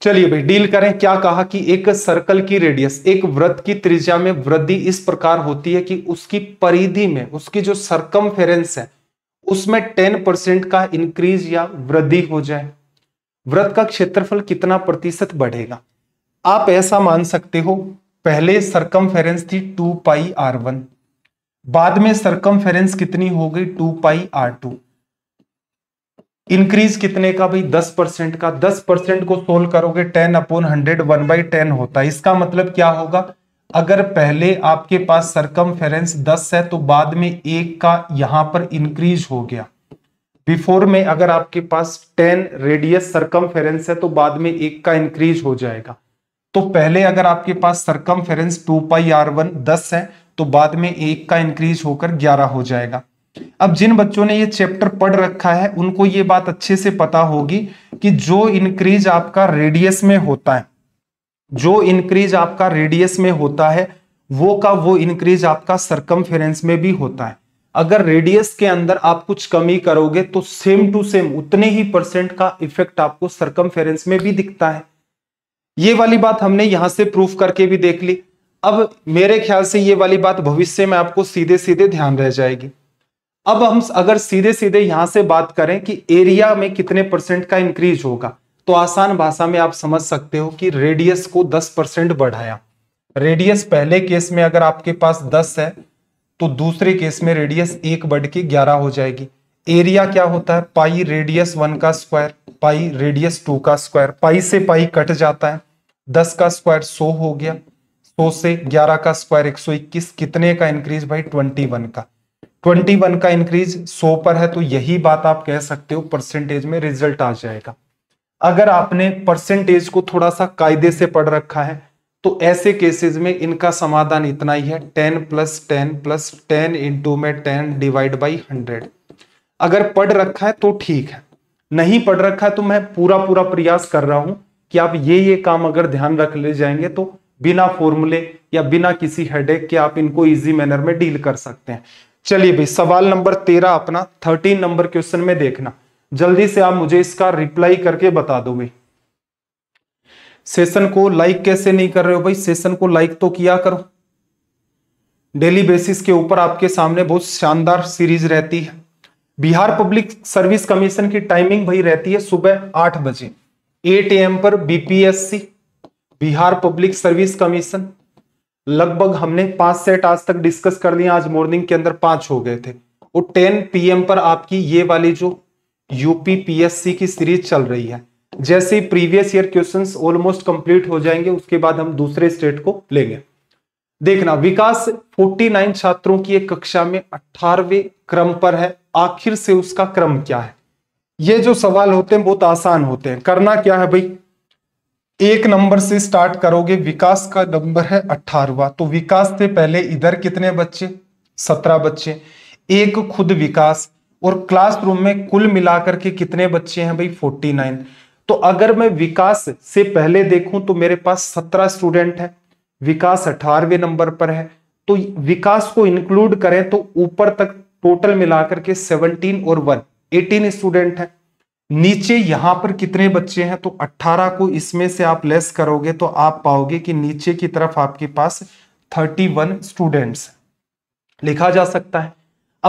चलिए भाई डील करें क्या कहा कि एक सर्कल की रेडियस एक वृत्त की त्रिज्या में वृद्धि इस प्रकार होती है कि उसकी परिधि में उसकी जो सरकम है उसमें टेन परसेंट का इंक्रीज या वृद्धि हो जाए व्रत का क्षेत्रफल कितना प्रतिशत बढ़ेगा आप ऐसा मान सकते हो पहले सरकम थी टू पाई आर वन बाद में सरकम कितनी हो गई two pi r two increase कितने का भाई दस परसेंट का दस परसेंट को सोल्व करोगे ten upon hundred one by ten होता है इसका मतलब क्या होगा अगर पहले आपके पास सरकम फेरेंस दस है तो बाद में एक का यहां पर इंक्रीज हो गया बिफोर में अगर आपके पास टेन रेडियस सरकम फेरेंस है तो बाद में एक का इंक्रीज हो जाएगा तो पहले अगर आपके पास circumference two pi r one दस है तो बाद में एक का इंक्रीज होकर ग्यारह हो जाएगा अब जिन बच्चों ने ये चैप्टर पढ़ रखा है उनको ये बात अच्छे से पता होगी कि जो इंक्रीज आपका रेडियस में होता है जो इंक्रीज आपका रेडियस में होता है वो का वो इंक्रीज आपका सरकम में भी होता है अगर रेडियस के अंदर आप कुछ कमी करोगे तो सेम टू सेम उतने ही परसेंट का इफेक्ट आपको सरकम में भी दिखता है ये वाली बात हमने यहां से प्रूफ करके भी देख ली अब मेरे ख्याल से ये वाली बात भविष्य में आपको सीधे सीधे ध्यान रह जाएगी अब हम अगर सीधे सीधे यहां से बात करें कि एरिया में कितने परसेंट का इंक्रीज होगा तो आसान भाषा में आप समझ सकते हो कि रेडियस को 10 परसेंट बढ़ाया रेडियस पहले केस में अगर आपके पास 10 है तो दूसरे केस में रेडियस एक बढ़ के ग्यारह हो जाएगी एरिया क्या होता है पाई रेडियस वन का स्क्वायर पाई रेडियस टू का स्क्वायर पाई से पाई कट जाता है दस का स्क्वायर सो हो गया सो से ग्यारह का स्क्वायर एक सौ इक्कीस कितने का इंक्रीज भाई ट्वेंटी वन का ट्वेंटी वन का इंक्रीज सो पर है तो यही बात आप कह सकते हो परसेंटेज में रिजल्ट आ जाएगा अगर आपने परसेंटेज को थोड़ा सा कायदे से पढ़ रखा है तो ऐसे केसेस में इनका समाधान इतना ही है ten plus ten plus ten into में टेन डिवाइड बाई हंड्रेड अगर पढ़ रखा है तो ठीक है नहीं पढ़ रखा है तो मैं पूरा पूरा प्रयास कर रहा हूं कि आप ये ये काम अगर ध्यान रख ले जाएंगे तो बिना फॉर्मूले या बिना किसी हेडेक के आप इनको इजी मैनर में डील कर सकते हैं चलिए भाई सवाल नंबर तेरह अपना थर्टीन नंबर क्वेश्चन में देखना जल्दी से आप मुझे इसका रिप्लाई करके बता दो भाई सेशन को लाइक कैसे नहीं कर रहे हो भाई सेशन को लाइक तो किया करो डेली बेसिस के ऊपर आपके सामने बहुत शानदार सीरीज रहती है बिहार पब्लिक सर्विस कमीशन की टाइमिंग भाई रहती है सुबह आठ बजे एट एम पर BPSC Bihar public service commission लगभग हमने पांच सेट आज तक डिस्कस कर लिया आज मॉर्निंग के अंदर पांच हो गए थे और टेन पी पर आपकी ये वाली जो यूपी पीएससी की सीरीज चल रही है जैसे previous year questions almost complete हो जाएंगे उसके बाद हम दूसरे स्टेट को लेंगे देखना विकास 49 छात्रों की एक कक्षा में 18वें क्रम पर है आखिर से उसका क्रम क्या है ये जो सवाल होते हैं बहुत आसान होते हैं करना क्या है भाई एक नंबर से स्टार्ट करोगे विकास का नंबर है अठारवा तो विकास से पहले इधर कितने बच्चे सत्रह बच्चे एक खुद विकास और क्लासरूम में कुल मिलाकर के कितने बच्चे हैं भाई फोर्टी नाइन तो अगर मैं विकास से पहले देखूं तो मेरे पास सत्रह स्टूडेंट है विकास अठारवे नंबर पर है तो विकास को इंक्लूड करें तो ऊपर तक टोटल मिलाकर के सेवनटीन और वन एटीन स्टूडेंट है नीचे यहां पर कितने बच्चे हैं तो 18 को इसमें से आप लेस करोगे तो आप पाओगे कि नीचे की तरफ आपके पास 31 स्टूडेंट्स लिखा जा सकता है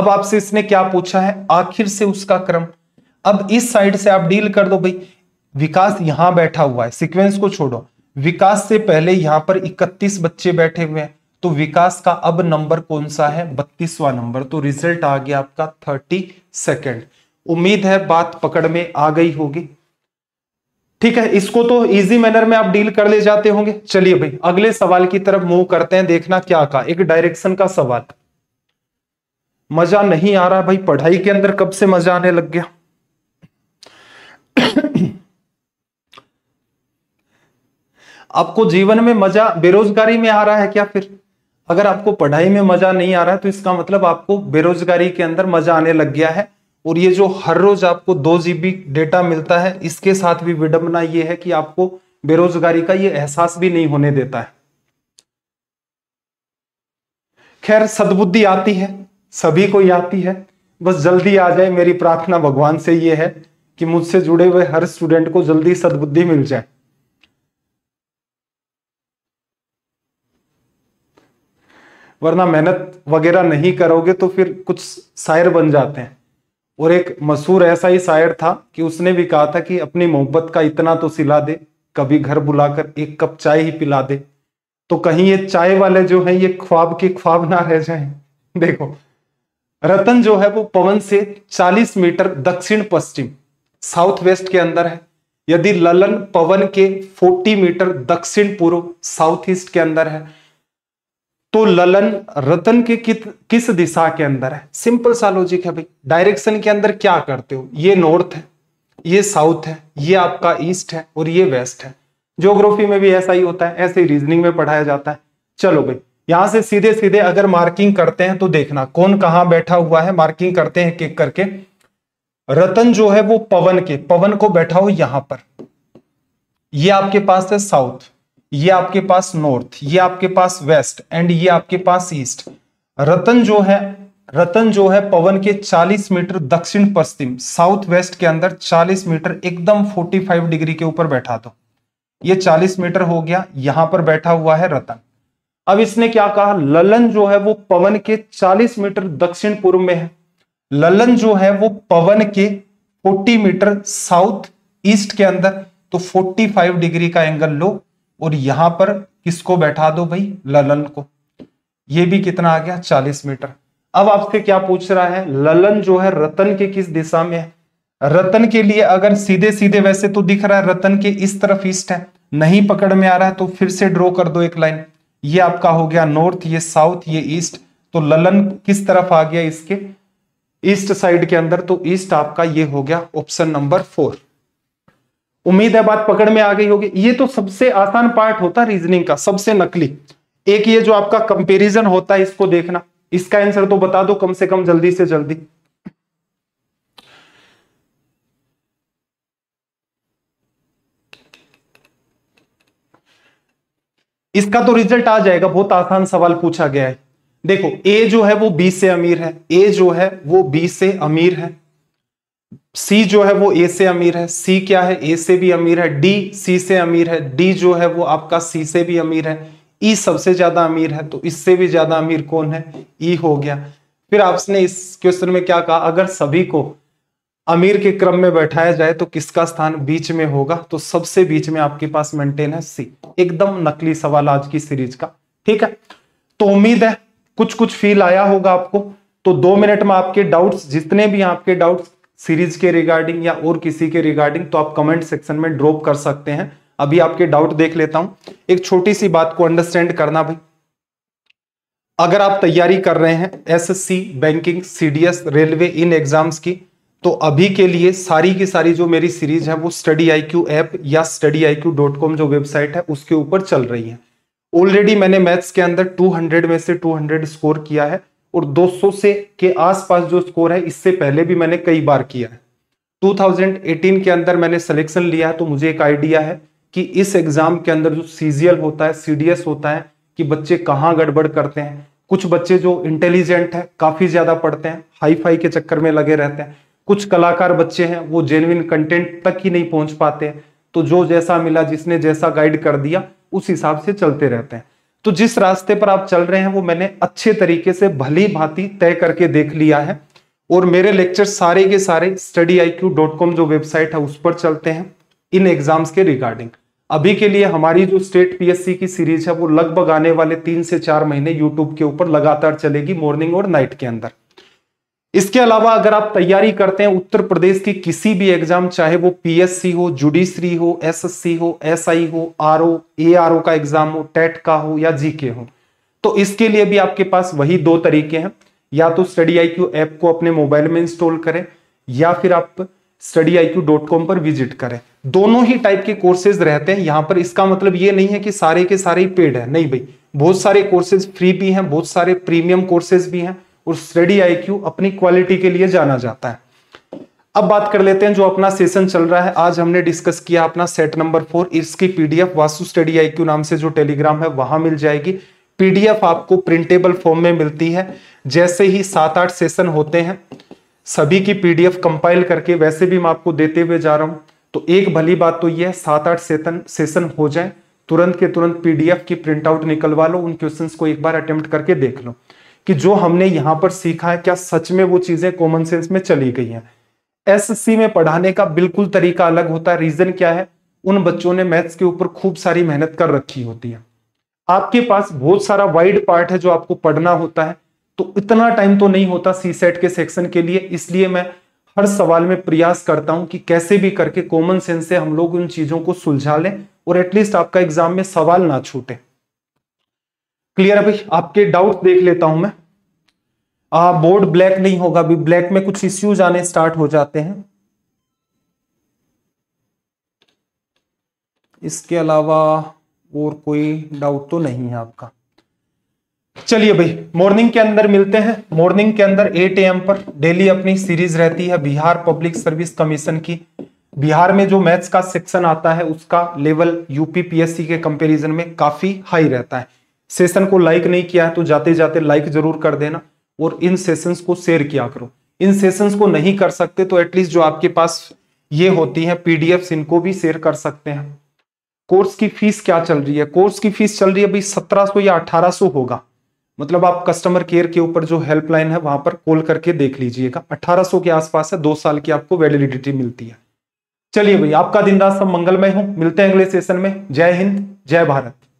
अब आपसे इसने क्या पूछा है आखिर से उसका क्रम अब इस साइड से आप डील कर दो भाई विकास यहां बैठा हुआ है सीक्वेंस को छोड़ो विकास से पहले यहां पर 31 बच्चे बैठे हुए हैं तो विकास का अब नंबर कौन सा है बत्तीसवा नंबर तो रिजल्ट आ गया आपका थर्टी सेकेंड उम्मीद है बात पकड़ में आ गई होगी ठीक है इसको तो इजी मैनर में आप डील कर ले जाते होंगे चलिए भाई अगले सवाल की तरफ मूव करते हैं देखना क्या कहा एक डायरेक्शन का सवाल मजा नहीं आ रहा भाई पढ़ाई के अंदर कब से मजा आने लग गया आपको जीवन में मजा बेरोजगारी में आ रहा है क्या फिर अगर आपको पढ़ाई में मजा नहीं आ रहा है तो इसका मतलब आपको बेरोजगारी के अंदर मजा आने लग गया है और ये जो हर रोज आपको दो जीबी डेटा मिलता है इसके साथ भी विडंबना ये है कि आपको बेरोजगारी का ये एहसास भी नहीं होने देता है खैर सदबुद्धि आती है सभी को ही आती है बस जल्दी आ जाए मेरी प्रार्थना भगवान से ये है कि मुझसे जुड़े हुए हर स्टूडेंट को जल्दी सदबुद्धि मिल जाए वरना मेहनत वगैरह नहीं करोगे तो फिर कुछ शायर बन जाते हैं और एक मशहूर ऐसा ही शायर था कि उसने भी कहा था कि अपनी मोहब्बत का इतना तो सिला दे कभी घर बुलाकर एक कप चाय ही पिला दे तो कहीं ये चाय वाले जो हैं ये ख्वाब के ख्वाब ना रह जाए देखो रतन जो है वो पवन से 40 मीटर दक्षिण पश्चिम साउथ वेस्ट के अंदर है यदि ललन पवन के 40 मीटर दक्षिण पूर्व साउथ ईस्ट के अंदर है तो ललन रतन के कित, किस दिशा के अंदर है सिंपल सा लॉजिक है भाई डायरेक्शन के अंदर क्या करते हो ये नॉर्थ है ये साउथ है ये आपका ईस्ट है और ये वेस्ट है ज्योग्राफी में भी ऐसा ही होता है ऐसे ही रीजनिंग में पढ़ाया जाता है चलो भाई यहां से सीधे सीधे अगर मार्किंग करते हैं तो देखना कौन कहां बैठा हुआ है मार्किंग करते हैं किक करके रतन जो है वो पवन के पवन को बैठा हो यहां पर ये आपके पास है साउथ ये आपके पास नॉर्थ ये आपके पास वेस्ट एंड ये आपके पास ईस्ट रतन जो है रतन जो है पवन के 40 मीटर दक्षिण पश्चिम साउथ वेस्ट के अंदर 40 मीटर एकदम 45 डिग्री के ऊपर बैठा दो ये 40 मीटर हो गया यहां पर बैठा हुआ है रतन अब इसने क्या कहा ललन जो है वो पवन के 40 मीटर दक्षिण पूर्व में है ललन जो है वो पवन के 40 मीटर साउथ ईस्ट के अंदर तो 45 डिग्री का एंगल लो और यहां पर किसको बैठा दो भाई ललन को ये भी कितना आ गया चालीस मीटर अब आपसे क्या पूछ रहा है ललन जो है रतन के किस दिशा में है रतन के लिए अगर सीधे सीधे वैसे तो दिख रहा है रतन के इस तरफ ईस्ट है नहीं पकड़ में आ रहा है तो फिर से ड्रॉ कर दो एक लाइन ये आपका हो गया नॉर्थ ये साउथ ये ईस्ट तो ललन किस तरफ आ गया इसके ईस्ट साइड के अंदर तो ईस्ट आपका ये हो गया ऑप्शन नंबर फोर उम्मीद है बात पकड़ में आ गई होगी ये तो सबसे आसान पार्ट होता रीजनिंग का सबसे नकली एक ये जो आपका कंपेरिजन होता है इसको देखना इसका आंसर तो बता दो कम से कम जल्दी से जल्दी इसका तो रिजल्ट आ जाएगा बहुत आसान सवाल पूछा गया है देखो ए जो है वो बी से अमीर है ए जो है वो बी से अमीर है सी जो है वो ए से अमीर है सी क्या है ए से भी अमीर है डी सी से अमीर है डी जो है वो आपका सी से भी अमीर है ई e सबसे ज्यादा अमीर है तो इससे भी ज्यादा अमीर कौन है ई e हो गया फिर आपने इस क्वेश्चन में क्या कहा अगर सभी को अमीर के क्रम में बैठाया जाए तो किसका स्थान बीच में होगा तो सबसे बीच में आपके पास मेंटेन है सी एकदम नकली सवाल आज की सीरीज का ठीक है तो उम्मीद है कुछ कुछ फील आया होगा आपको तो दो मिनट में आपके डाउट्स जितने भी आपके डाउट्स सीरीज के रिगार्डिंग या और किसी के रिगार्डिंग तो आप कमेंट सेक्शन में ड्रॉप कर सकते हैं अभी आपके डाउट देख लेता हूं एक छोटी सी बात को अंडरस्टैंड करना भाई अगर आप तैयारी कर रहे हैं एसएससी बैंकिंग सीडीएस रेलवे इन एग्जाम्स की तो अभी के लिए सारी की सारी जो मेरी सीरीज है वो स्टडी आई क्यू ऐप या study I Q dot com जो वेबसाइट है उसके ऊपर चल रही है ऑलरेडी मैंने मैथ्स के अंदर 200 में से 200 स्कोर किया है और 200 से के आसपास जो स्कोर है इससे पहले भी मैंने कई बार किया है 2018 के अंदर मैंने सिलेक्शन लिया है तो मुझे एक आइडिया है कि इस एग्जाम के अंदर जो सीजीएल होता है सीडीएस होता है कि बच्चे कहाँ गड़बड़ करते हैं कुछ बच्चे जो इंटेलिजेंट है काफी ज्यादा पढ़ते हैं हाई फाई के चक्कर में लगे रहते हैं कुछ कलाकार बच्चे हैं वो जेन्यन कंटेंट तक ही नहीं पहुंच पाते तो जो जैसा मिला जिसने जैसा गाइड कर दिया उस हिसाब से चलते रहते हैं तो जिस रास्ते पर आप चल रहे हैं वो मैंने अच्छे तरीके से भली भांति तय करके देख लिया है और मेरे लेक्चर सारे के सारे study I Q dot com जो वेबसाइट है उस पर चलते हैं इन एग्जाम्स के रिगार्डिंग अभी के लिए हमारी जो स्टेट पीएससी की सीरीज है वो लगभग आने वाले तीन से चार महीने यूट्यूब के ऊपर लगातार चलेगी मॉर्निंग और नाइट के अंदर इसके अलावा अगर आप तैयारी करते हैं उत्तर प्रदेश के किसी भी एग्जाम चाहे वो पीएससी हो जुडिशरी हो एसएससी हो एसआई हो आरओ एआरओ का एग्जाम हो टेट e का हो या जीके हो तो इसके लिए भी आपके पास वही दो तरीके हैं या तो स्टडी आई क्यू ऐप को अपने मोबाइल में इंस्टॉल करें या फिर आप study I Q dot com पर विजिट करें दोनों ही टाइप के कोर्सेज रहते हैं यहां पर इसका मतलब ये नहीं है कि सारे के सारे पेड है नहीं भाई बहुत सारे कोर्सेज फ्री भी हैं बहुत सारे प्रीमियम कोर्सेज भी हैं और स्टडी आईक्यू अपनी क्वालिटी के लिए जाना जाता है अब बात कर लेते हैं जो अपना सेशन चल रहा है आज हमने डिस्कस किया अपना सेट नंबर फोर इसकी पीडीएफ वास्तु स्टडी आईक्यू नाम से जो टेलीग्राम है वहां मिल जाएगी पीडीएफ आपको प्रिंटेबल फॉर्म में मिलती है जैसे ही सात आठ सेशन होते हैं सभी की पीडीएफ कंपाइल करके वैसे भी मैं आपको देते हुए जा रहा हूं तो एक भली बात तो यह है सात आठ सेशन सेशन हो जाए तुरंत के तुरंत पीडीएफ की प्रिंट आउट निकलवा लो उन क्वेश्चन को एक बार अटेम्प्ट करके देख लो कि जो हमने यहाँ पर सीखा है क्या सच में वो चीजें कॉमन सेंस में चली गई हैं एसएससी में पढ़ाने का बिल्कुल तरीका अलग होता है रीजन क्या है उन बच्चों ने मैथ्स के ऊपर खूब सारी मेहनत कर रखी होती है आपके पास बहुत सारा वाइड पार्ट है जो आपको पढ़ना होता है तो इतना टाइम तो नहीं होता सी सेट के सेक्शन के लिए इसलिए मैं हर सवाल में प्रयास करता हूं कि कैसे भी करके कॉमन सेंस से हम लोग उन चीजों को सुलझा लें और एटलीस्ट आपका एग्जाम में सवाल ना छूटे क्लियर है भाई आपके डाउट देख लेता हूं मैं आ, बोर्ड ब्लैक नहीं होगा अभी ब्लैक में कुछ इश्यूज आने स्टार्ट हो जाते हैं इसके अलावा और कोई डाउट तो नहीं है आपका चलिए भाई मॉर्निंग के अंदर मिलते हैं मॉर्निंग के अंदर 8 एम पर डेली अपनी सीरीज रहती है बिहार पब्लिक सर्विस कमीशन की बिहार में जो मैथ्स का सेक्शन आता है उसका लेवल यूपीपीएससी के कंपैरिजन में काफी हाई रहता है सेशन को लाइक नहीं किया है तो जाते जाते लाइक जरूर कर देना और इन सेशंस को शेयर किया करो इन सेशंस को नहीं कर सकते तो एटलीस्ट जो आपके पास ये होती है पीडीएफ इनको भी शेयर कर सकते हैं कोर्स की फीस क्या चल रही है कोर्स की फीस चल रही है भाई सत्रह या अठारह होगा मतलब आप कस्टमर केयर के ऊपर जो हेल्पलाइन है वहां पर कॉल करके देख लीजिएगा 1800 के आसपास है दो साल की आपको वैलिडिटी मिलती है चलिए भाई आपका दिन रात सब मंगलमय हो मिलते हैं अगले सेशन में जय हिंद जय भारत